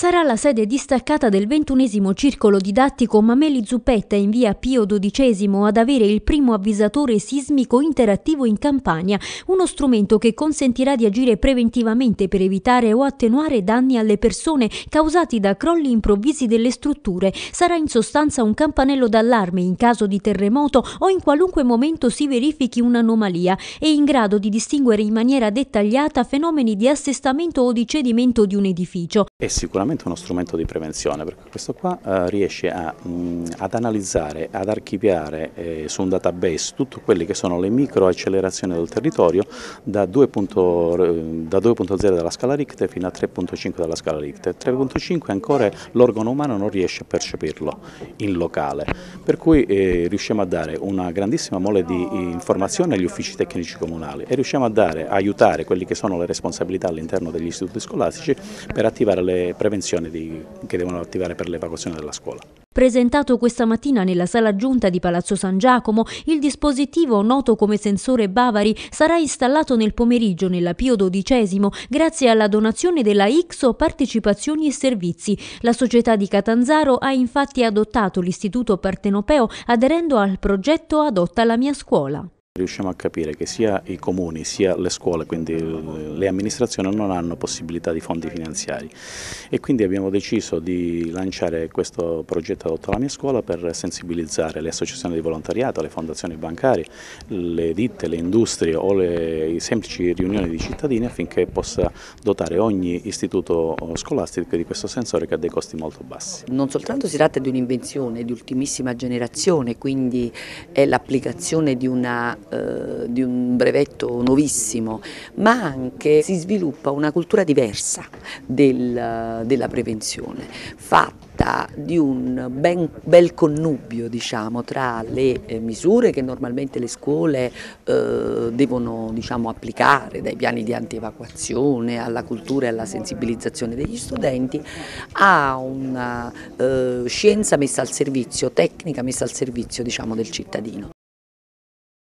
sarà la sede distaccata del ventunesimo circolo didattico Mameli Zuppetta in via Pio XII ad avere il primo avvisatore sismico interattivo in Campania, uno strumento che consentirà di agire preventivamente per evitare o attenuare danni alle persone causati da crolli improvvisi delle strutture. Sarà in sostanza un campanello d'allarme in caso di terremoto o in qualunque momento si verifichi un'anomalia e in grado di distinguere in maniera dettagliata fenomeni di assestamento o di cedimento di un edificio. È sicuramente sicuramente uno strumento di prevenzione perché questo qua eh, riesce a, mh, mm, ad analizzare, ad archiviare eh, su un database tutte quelle che sono le micro accelerazioni del territorio da 2.0 eh, della scala Richter fino a 3.5 della scala Richter. 3.5 ancora l'organo umano non riesce a percepirlo in locale, per cui eh, riusciamo a dare una grandissima mole di informazioni agli uffici tecnici comunali e riusciamo a, dare, aiutare quelle che sono le responsabilità all'interno degli istituti scolastici per attivare le prevenzioni convenzione di, che devono attivare per l'evacuazione della scuola. Presentato questa mattina nella sala giunta di Palazzo San Giacomo, il dispositivo noto come sensore Bavari sarà installato nel pomeriggio nella Pio XII grazie alla donazione della IXO Partecipazioni e Servizi. La società di Catanzaro ha infatti adottato l'istituto partenopeo aderendo al progetto Adotta la mia scuola riusciamo a capire che sia i comuni sia le scuole, quindi le amministrazioni non hanno possibilità di fondi finanziari e quindi abbiamo deciso di lanciare questo progetto Adotto alla mia scuola per sensibilizzare le associazioni di volontariato, le fondazioni bancarie, le ditte, le industrie o le semplici riunioni di cittadini affinché possa dotare ogni istituto scolastico di questo sensore che ha dei costi molto bassi. Non soltanto si tratta di un'invenzione di ultimissima generazione, quindi è l'applicazione di una eh, di un brevetto nuovissimo, ma anche si sviluppa una cultura diversa del, della prevenzione, fatta di un ben, bel connubio diciamo, tra le eh, misure che normalmente le scuole eh, devono diciamo, applicare, dai piani di antievacuazione alla cultura e alla sensibilizzazione degli studenti, a una eh, scienza messa al servizio, tecnica messa al servizio diciamo, del cittadino.